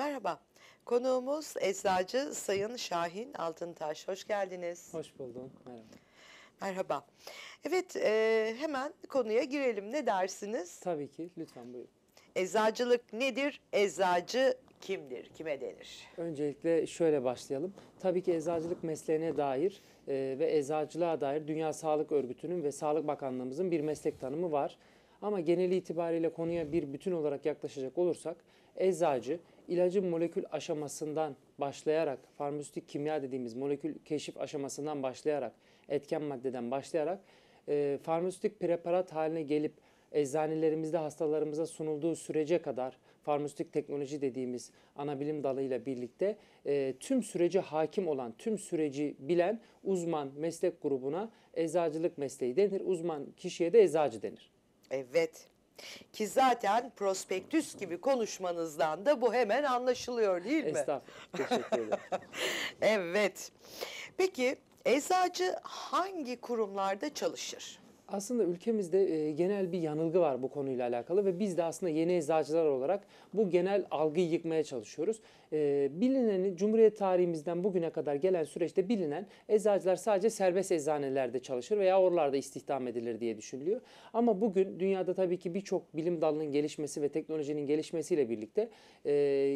Merhaba. Konuğumuz eczacı Sayın Şahin Altıntaş. Hoş geldiniz. Hoş buldum. Merhaba. Merhaba. Evet e, hemen konuya girelim. Ne dersiniz? Tabii ki. Lütfen buyurun. Eczacılık nedir? Eczacı kimdir? Kime denir? Öncelikle şöyle başlayalım. Tabii ki eczacılık mesleğine dair e, ve eczacılığa dair Dünya Sağlık Örgütü'nün ve Sağlık Bakanlığımızın bir meslek tanımı var. Ama genel itibariyle konuya bir bütün olarak yaklaşacak olursak eczacı ilacın molekül aşamasından başlayarak farmasötik kimya dediğimiz molekül keşif aşamasından başlayarak etken maddeden başlayarak e, farmasötik preparat haline gelip eczanelerimizde hastalarımıza sunulduğu sürece kadar farmasötik teknoloji dediğimiz ana bilim dalıyla birlikte e, tüm sürece hakim olan, tüm süreci bilen uzman meslek grubuna eczacılık mesleği denir. Uzman kişiye de eczacı denir. Evet. Ki zaten prospektüs gibi konuşmanızdan da bu hemen anlaşılıyor değil mi? Estağfurullah. Teşekkür evet. Peki eczacı hangi kurumlarda çalışır? Aslında ülkemizde e, genel bir yanılgı var bu konuyla alakalı ve biz de aslında yeni eczacılar olarak bu genel algıyı yıkmaya çalışıyoruz. E, ee, bilineni Cumhuriyet tarihimizden bugüne kadar gelen süreçte bilinen eczacılar sadece serbest eczanelerde çalışır veya oralarda istihdam edilir diye düşünülüyor. Ama bugün dünyada tabii ki birçok bilim dalının gelişmesi ve teknolojinin gelişmesiyle birlikte e,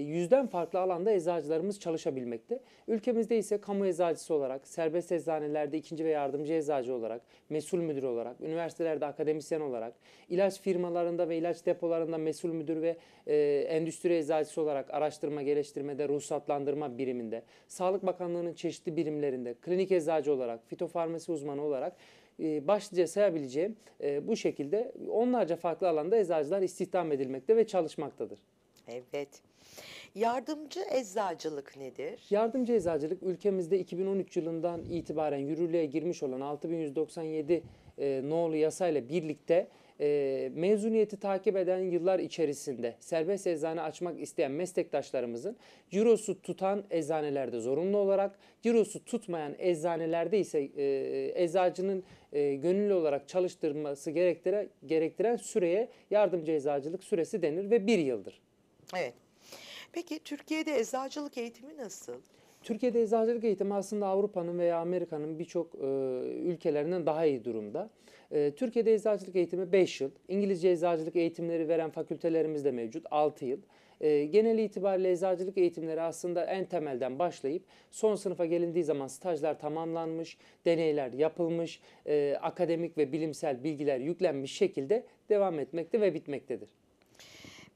yüzden farklı alanda eczacılarımız çalışabilmekte. Ülkemizde ise kamu eczacısı olarak, serbest eczanelerde ikinci ve yardımcı eczacı olarak, mesul müdür olarak, üniversitelerde akademisyen olarak, ilaç firmalarında ve ilaç depolarında mesul müdür ve e, endüstri eczacısı olarak araştırma, geliştirme, değerlendirmede, ruhsatlandırma biriminde, Sağlık Bakanlığı'nın çeşitli birimlerinde, klinik eczacı olarak, fitofarmasi uzmanı olarak e, başlıca sayabileceğim e, bu şekilde onlarca farklı alanda eczacılar istihdam edilmekte ve çalışmaktadır. Evet. Yardımcı eczacılık nedir? Yardımcı eczacılık ülkemizde 2013 yılından itibaren yürürlüğe girmiş olan 6197 e, no'lu yasayla birlikte e, mezuniyeti takip eden yıllar içerisinde serbest eczane açmak isteyen meslektaşlarımızın cirosu tutan eczanelerde zorunlu olarak, cirosu tutmayan eczanelerde ise e, eczacının e, gönüllü olarak çalıştırması gerektire, gerektiren süreye yardımcı eczacılık süresi denir ve bir yıldır. Evet. Peki Türkiye'de eczacılık eğitimi nasıl? Türkiye'de eczacılık eğitimi aslında Avrupa'nın veya Amerika'nın birçok e, ülkelerinden daha iyi durumda. E, Türkiye'de eczacılık eğitimi 5 yıl. İngilizce eczacılık eğitimleri veren fakültelerimiz de mevcut 6 yıl. E, genel itibariyle eczacılık eğitimleri aslında en temelden başlayıp son sınıfa gelindiği zaman stajlar tamamlanmış, deneyler yapılmış, e, akademik ve bilimsel bilgiler yüklenmiş şekilde devam etmekte ve bitmektedir.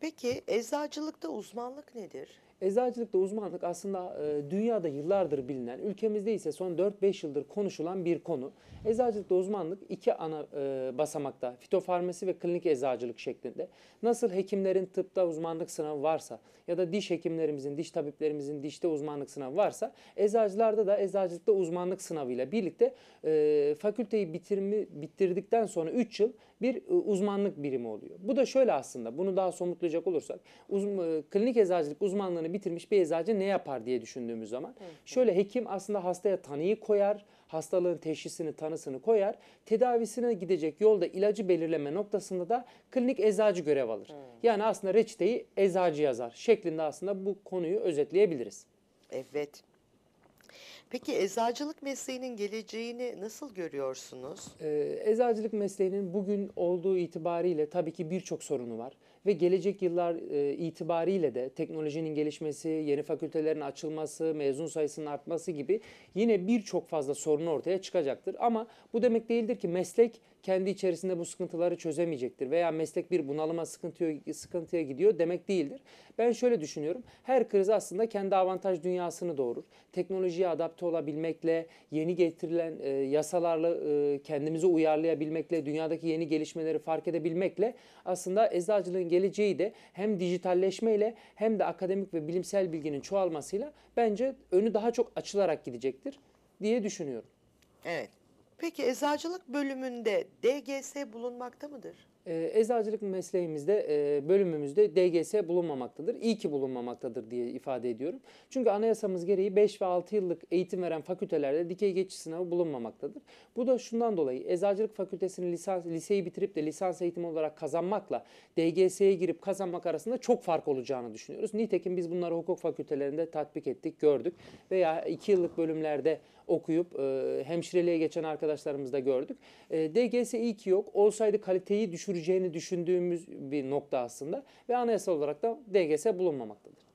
Peki eczacılıkta uzmanlık nedir? Eczacılıkta uzmanlık aslında e, dünyada yıllardır bilinen, ülkemizde ise son 4-5 yıldır konuşulan bir konu. Eczacılıkta uzmanlık iki ana e, basamakta, fitofarmasi ve klinik eczacılık şeklinde. Nasıl hekimlerin tıpta uzmanlık sınavı varsa ya da diş hekimlerimizin, diş tabiplerimizin dişte uzmanlık sınavı varsa, eczacılarda da eczacılıkta uzmanlık sınavıyla birlikte e, fakülteyi bitirimi, bitirdikten sonra 3 yıl bir ıı, uzmanlık birimi oluyor. Bu da şöyle aslında bunu daha somutlayacak olursak uzman, ıı, klinik eczacılık uzmanlığını bitirmiş bir eczacı ne yapar diye düşündüğümüz zaman şöyle hekim aslında hastaya tanıyı koyar, hastalığın teşhisini, tanısını koyar, tedavisine gidecek yolda ilacı belirleme noktasında da klinik eczacı görev alır. Hmm. Yani aslında reçeteyi eczacı yazar şeklinde aslında bu konuyu özetleyebiliriz. Evet. Peki eczacılık mesleğinin geleceğini nasıl görüyorsunuz? Ee, eczacılık mesleğinin bugün olduğu itibariyle tabii ki birçok sorunu var ve gelecek yıllar e, itibariyle de teknolojinin gelişmesi, yeni fakültelerin açılması, mezun sayısının artması gibi yine birçok fazla sorun ortaya çıkacaktır. Ama bu demek değildir ki meslek kendi içerisinde bu sıkıntıları çözemeyecektir veya meslek bir bunalıma sıkıntıya, sıkıntıya gidiyor demek değildir. Ben şöyle düşünüyorum. Her kriz aslında kendi avantaj dünyasını doğurur. Teknolojiye adapte olabilmekle, yeni getirilen e, yasalarla e, kendimizi uyarlayabilmekle, dünyadaki yeni gelişmeleri fark edebilmekle aslında eczacılığın geleceği de hem dijitalleşmeyle hem de akademik ve bilimsel bilginin çoğalmasıyla bence önü daha çok açılarak gidecektir diye düşünüyorum. Evet. Peki eczacılık bölümünde DGS bulunmakta mıdır? E, eczacılık mesleğimizde e, bölümümüzde DGS bulunmamaktadır. İyi ki bulunmamaktadır diye ifade ediyorum. Çünkü anayasamız gereği 5 ve 6 yıllık eğitim veren fakültelerde dikey geçiş sınavı bulunmamaktadır. Bu da şundan dolayı eczacılık fakültesini lisans, liseyi bitirip de lisans eğitimi olarak kazanmakla DGS'ye girip kazanmak arasında çok fark olacağını düşünüyoruz. Nitekim biz bunları hukuk fakültelerinde tatbik ettik, gördük veya 2 yıllık bölümlerde okuyup e, hemşireliğe geçen arkadaşlarımızda gördük. E, DGS iyi ki yok. Olsaydı kaliteyi düşüreceğini düşündüğümüz bir nokta aslında ve anayasal olarak da DGS bulunmamaktadır.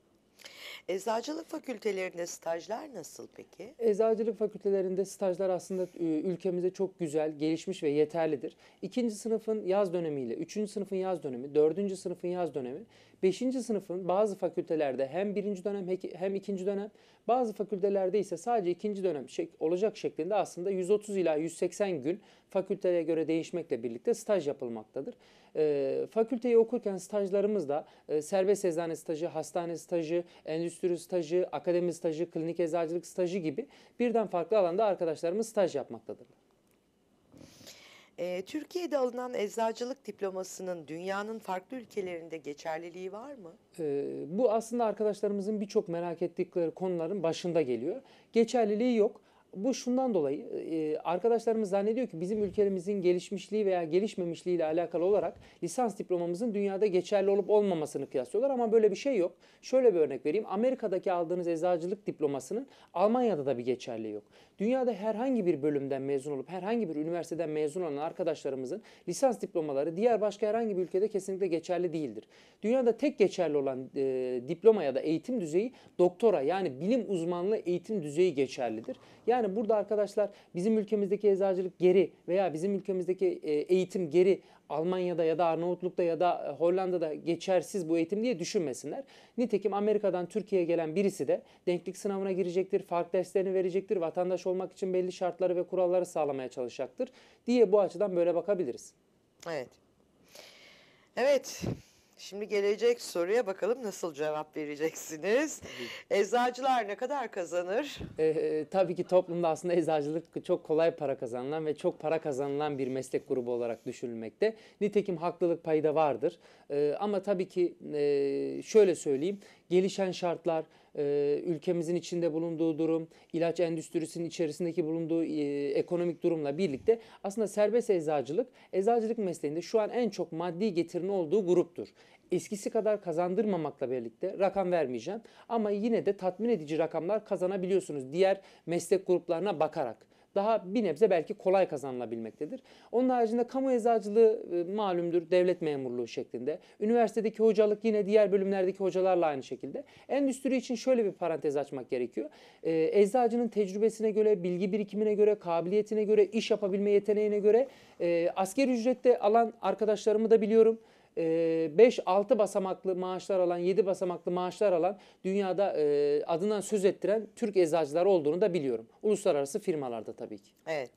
Eczacılık fakültelerinde stajlar nasıl peki? Eczacılık fakültelerinde stajlar aslında e, ülkemizde çok güzel, gelişmiş ve yeterlidir. İkinci sınıfın yaz dönemiyle, üçüncü sınıfın yaz dönemi, dördüncü sınıfın yaz dönemi, beşinci sınıfın bazı fakültelerde hem birinci dönem hem ikinci dönem, bazı fakültelerde ise sadece ikinci dönem olacak şeklinde aslında 130 ila 180 gün fakülteye göre değişmekle birlikte staj yapılmaktadır. E, fakülteyi okurken stajlarımız da e, serbest eczane stajı, hastane stajı, endüstri stajı, akademi stajı, klinik eczacılık stajı gibi birden farklı alanda arkadaşlarımız staj yapmaktadır. E, ee, Türkiye'de alınan eczacılık diplomasının dünyanın farklı ülkelerinde geçerliliği var mı? E, bu aslında arkadaşlarımızın birçok merak ettikleri konuların başında geliyor. Geçerliliği yok bu şundan dolayı e, arkadaşlarımız zannediyor ki bizim ülkemizin gelişmişliği veya gelişmemişliği ile alakalı olarak lisans diplomamızın dünyada geçerli olup olmamasını kıyaslıyorlar ama böyle bir şey yok. Şöyle bir örnek vereyim. Amerika'daki aldığınız eczacılık diplomasının Almanya'da da bir geçerli yok. Dünyada herhangi bir bölümden mezun olup herhangi bir üniversiteden mezun olan arkadaşlarımızın lisans diplomaları diğer başka herhangi bir ülkede kesinlikle geçerli değildir. Dünyada tek geçerli olan e, diploma ya da eğitim düzeyi doktora yani bilim uzmanlığı eğitim düzeyi geçerlidir. Yani yani burada arkadaşlar bizim ülkemizdeki eczacılık geri veya bizim ülkemizdeki e, eğitim geri Almanya'da ya da Arnavutluk'ta ya da e, Hollanda'da geçersiz bu eğitim diye düşünmesinler. Nitekim Amerika'dan Türkiye'ye gelen birisi de denklik sınavına girecektir, fark derslerini verecektir, vatandaş olmak için belli şartları ve kuralları sağlamaya çalışacaktır diye bu açıdan böyle bakabiliriz. Evet. Evet. Şimdi gelecek soruya bakalım nasıl cevap vereceksiniz. Eczacılar ne kadar kazanır? Ee, e, tabii ki toplumda aslında eczacılık çok kolay para kazanılan ve çok para kazanılan bir meslek grubu olarak düşünülmekte. Nitekim haklılık payı da vardır. Ee, ama tabii ki e, şöyle söyleyeyim gelişen şartlar, e, ülkemizin içinde bulunduğu durum, ilaç endüstrisinin içerisindeki bulunduğu e, ekonomik durumla birlikte aslında serbest eczacılık, eczacılık mesleğinde şu an en çok maddi getirin olduğu gruptur. Eskisi kadar kazandırmamakla birlikte rakam vermeyeceğim ama yine de tatmin edici rakamlar kazanabiliyorsunuz diğer meslek gruplarına bakarak daha bir nebze belki kolay kazanılabilmektedir. Onun haricinde kamu eczacılığı e, malumdur devlet memurluğu şeklinde. Üniversitedeki hocalık yine diğer bölümlerdeki hocalarla aynı şekilde. Endüstri için şöyle bir parantez açmak gerekiyor. E, eczacının tecrübesine göre, bilgi birikimine göre, kabiliyetine göre, iş yapabilme yeteneğine göre e, asker ücrette alan arkadaşlarımı da biliyorum. 5-6 ee, basamaklı maaşlar alan, 7 basamaklı maaşlar alan dünyada e, adından söz ettiren Türk eczacılar olduğunu da biliyorum. Uluslararası firmalarda tabii ki. Evet.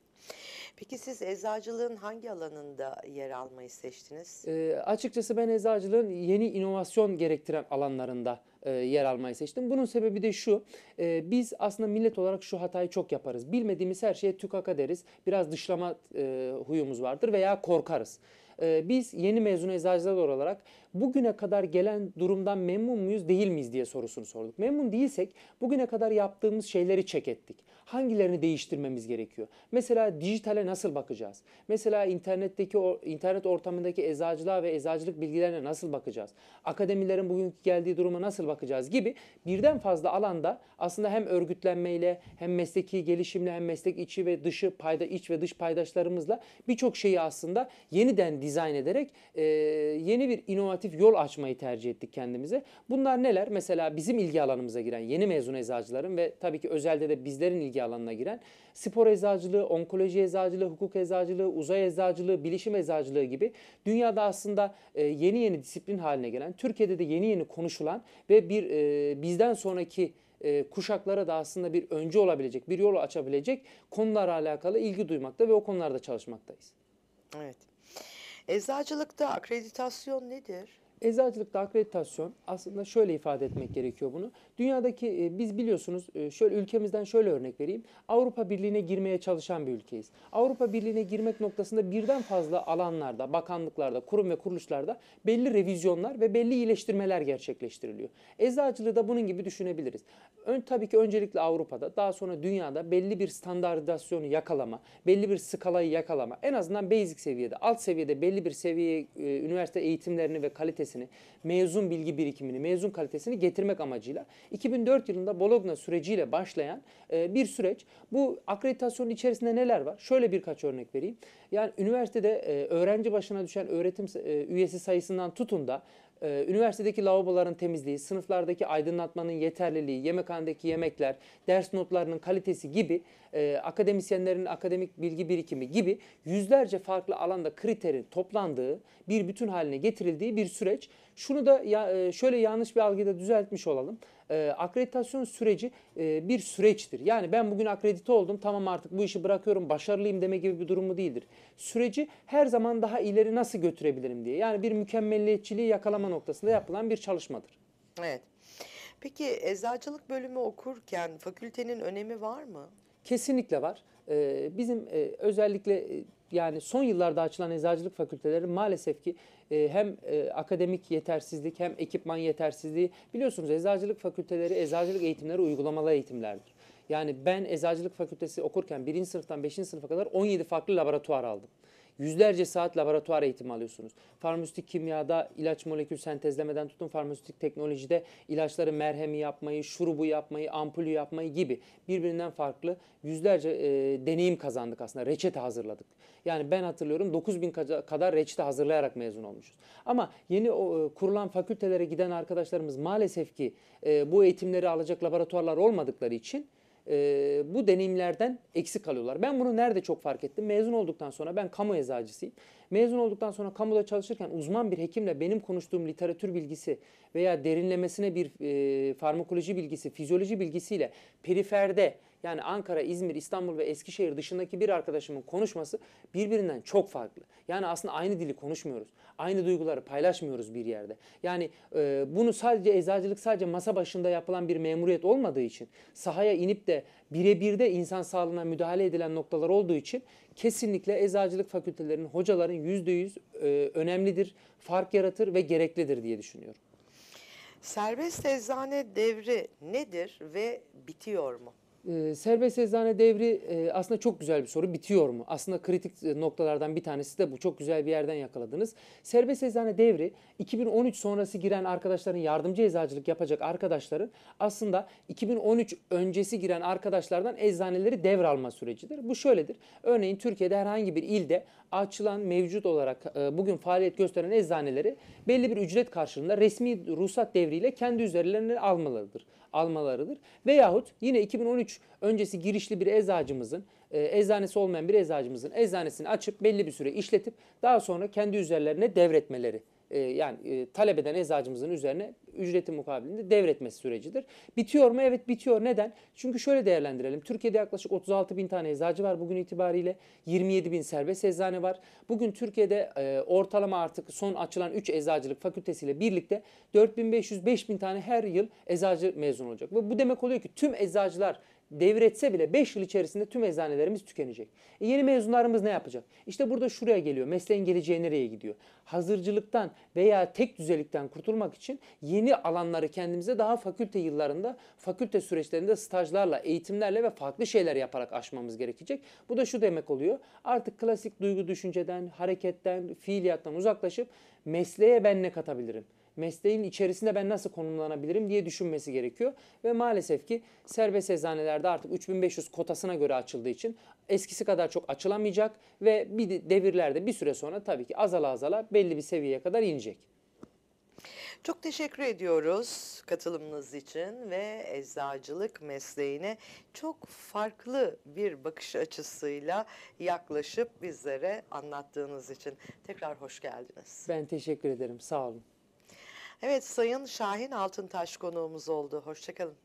Peki siz eczacılığın hangi alanında yer almayı seçtiniz? E, açıkçası ben eczacılığın yeni inovasyon gerektiren alanlarında e, yer almayı seçtim. Bunun sebebi de şu, e, biz aslında millet olarak şu hatayı çok yaparız. Bilmediğimiz her şeye tükaka deriz, biraz dışlama e, huyumuz vardır veya korkarız. Ee, biz yeni mezun eczacılar olarak bugüne kadar gelen durumdan memnun muyuz değil miyiz diye sorusunu sorduk. Memnun değilsek bugüne kadar yaptığımız şeyleri çek ettik. Hangilerini değiştirmemiz gerekiyor? Mesela dijitale nasıl bakacağız? Mesela internetteki internet ortamındaki eczacılığa ve eczacılık bilgilerine nasıl bakacağız? Akademilerin bugünkü geldiği duruma nasıl bakacağız gibi birden fazla alanda aslında hem örgütlenmeyle hem mesleki gelişimle hem meslek içi ve dışı payda iç ve dış paydaşlarımızla birçok şeyi aslında yeniden dizayn ederek e, yeni bir inovatif alternatif yol açmayı tercih ettik kendimize. Bunlar neler? Mesela bizim ilgi alanımıza giren yeni mezun eczacıların ve tabii ki özelde de bizlerin ilgi alanına giren spor eczacılığı, onkoloji eczacılığı, hukuk eczacılığı, uzay eczacılığı, bilişim eczacılığı gibi dünyada aslında e, yeni yeni disiplin haline gelen, Türkiye'de de yeni yeni konuşulan ve bir e, bizden sonraki e, kuşaklara da aslında bir önce olabilecek, bir yol açabilecek konularla alakalı ilgi duymakta ve o konularda çalışmaktayız. Evet. Eczacılıkta akreditasyon nedir? Eczacılıkta akreditasyon aslında şöyle ifade etmek gerekiyor bunu. Dünyadaki e, biz biliyorsunuz e, şöyle ülkemizden şöyle örnek vereyim. Avrupa Birliği'ne girmeye çalışan bir ülkeyiz. Avrupa Birliği'ne girmek noktasında birden fazla alanlarda, bakanlıklarda, kurum ve kuruluşlarda belli revizyonlar ve belli iyileştirmeler gerçekleştiriliyor. Eczacılığı da bunun gibi düşünebiliriz. Ön, tabii ki öncelikle Avrupa'da, daha sonra dünyada belli bir standartizasyonu yakalama, belli bir skalayı yakalama, en azından basic seviyede, alt seviyede belli bir seviyeye üniversite eğitimlerini ve kalitesini kalitesini, mezun bilgi birikimini, mezun kalitesini getirmek amacıyla 2004 yılında Bologna süreciyle başlayan e, bir süreç. Bu akreditasyonun içerisinde neler var? Şöyle birkaç örnek vereyim. Yani üniversitede e, öğrenci başına düşen öğretim e, üyesi sayısından tutun da ee, üniversitedeki lavaboların temizliği, sınıflardaki aydınlatmanın yeterliliği, yemekhanedeki yemekler, ders notlarının kalitesi gibi e, akademisyenlerin akademik bilgi birikimi gibi yüzlerce farklı alanda kriterin toplandığı, bir bütün haline getirildiği bir süreç. Şunu da ya, e, şöyle yanlış bir algıda düzeltmiş olalım. E, akreditasyon süreci e, bir süreçtir. Yani ben bugün akredite oldum tamam artık bu işi bırakıyorum başarılıyım deme gibi bir durumu değildir. Süreci her zaman daha ileri nasıl götürebilirim diye. Yani bir mükemmelliyetçiliği yakalama noktasında yapılan bir çalışmadır. Evet. Peki eczacılık bölümü okurken fakültenin önemi var mı? Kesinlikle var. Ee, bizim e, özellikle e, yani son yıllarda açılan eczacılık fakülteleri maalesef ki e, hem e, akademik yetersizlik hem ekipman yetersizliği biliyorsunuz eczacılık fakülteleri eczacılık eğitimleri uygulamalı eğitimlerdir. Yani ben eczacılık fakültesi okurken birinci sınıftan beşinci sınıfa kadar 17 farklı laboratuvar aldım. Yüzlerce saat laboratuvar eğitimi alıyorsunuz. Farmasötik kimyada ilaç molekül sentezlemeden tutun farmasötik teknolojide ilaçları merhemi yapmayı, şurubu yapmayı, ampulü yapmayı gibi birbirinden farklı yüzlerce e, deneyim kazandık aslında. Reçete hazırladık. Yani ben hatırlıyorum 9000 kadar reçete hazırlayarak mezun olmuşuz. Ama yeni o, e, kurulan fakültelere giden arkadaşlarımız maalesef ki e, bu eğitimleri alacak laboratuvarlar olmadıkları için e, bu deneyimlerden eksik kalıyorlar. Ben bunu nerede çok fark ettim? Mezun olduktan sonra ben kamu eczacısıyım. Mezun olduktan sonra kamuda çalışırken uzman bir hekimle benim konuştuğum literatür bilgisi veya derinlemesine bir e, farmakoloji bilgisi, fizyoloji bilgisiyle periferde yani Ankara, İzmir, İstanbul ve Eskişehir dışındaki bir arkadaşımın konuşması birbirinden çok farklı. Yani aslında aynı dili konuşmuyoruz. Aynı duyguları paylaşmıyoruz bir yerde. Yani e, bunu sadece eczacılık sadece masa başında yapılan bir memuriyet olmadığı için sahaya inip de birebir de insan sağlığına müdahale edilen noktalar olduğu için kesinlikle eczacılık fakültelerinin hocaların yüzde yüz e, önemlidir, fark yaratır ve gereklidir diye düşünüyorum. Serbest eczane devri nedir ve bitiyor mu? E, serbest eczane devri e, aslında çok güzel bir soru. Bitiyor mu? Aslında kritik e, noktalardan bir tanesi de bu. Çok güzel bir yerden yakaladınız. Serbest eczane devri 2013 sonrası giren arkadaşların yardımcı eczacılık yapacak arkadaşların aslında 2013 öncesi giren arkadaşlardan eczaneleri devralma sürecidir. Bu şöyledir. Örneğin Türkiye'de herhangi bir ilde açılan mevcut olarak e, bugün faaliyet gösteren eczaneleri belli bir ücret karşılığında resmi ruhsat devriyle kendi üzerlerine almalarıdır almalarıdır. Veyahut yine 2013 öncesi girişli bir eczacımızın, e, eczanesi olmayan bir eczacımızın eczanesini açıp belli bir süre işletip daha sonra kendi üzerlerine devretmeleri e, yani e, talep eden eczacımızın üzerine ücreti mukabilinde devretmesi sürecidir. Bitiyor mu? Evet bitiyor. Neden? Çünkü şöyle değerlendirelim. Türkiye'de yaklaşık 36 bin tane eczacı var bugün itibariyle. 27 bin serbest eczane var. Bugün Türkiye'de e, ortalama artık son açılan 3 eczacılık fakültesiyle birlikte 4500-5000 tane her yıl eczacı mezun olacak. Ve bu demek oluyor ki tüm eczacılar devretse bile 5 yıl içerisinde tüm eczanelerimiz tükenecek. E yeni mezunlarımız ne yapacak? İşte burada şuraya geliyor. Mesleğin geleceği nereye gidiyor? Hazırcılıktan veya tek düzelikten kurtulmak için yeni alanları kendimize daha fakülte yıllarında, fakülte süreçlerinde stajlarla, eğitimlerle ve farklı şeyler yaparak aşmamız gerekecek. Bu da şu demek oluyor. Artık klasik duygu düşünceden, hareketten, fiiliyattan uzaklaşıp mesleğe ben ne katabilirim? mesleğin içerisinde ben nasıl konumlanabilirim diye düşünmesi gerekiyor. Ve maalesef ki serbest eczanelerde artık 3500 kotasına göre açıldığı için eskisi kadar çok açılamayacak ve bir devirlerde bir süre sonra tabii ki azala azala belli bir seviyeye kadar inecek. Çok teşekkür ediyoruz katılımınız için ve eczacılık mesleğine çok farklı bir bakış açısıyla yaklaşıp bizlere anlattığınız için tekrar hoş geldiniz. Ben teşekkür ederim. Sağ olun. Evet Sayın Şahin Altıntaş konuğumuz oldu. Hoşçakalın.